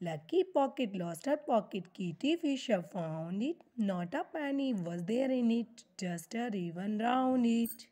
Lucky Pocket lost her pocket. Kitty Fisher found it. Not a penny was there in it, just a ribbon round it.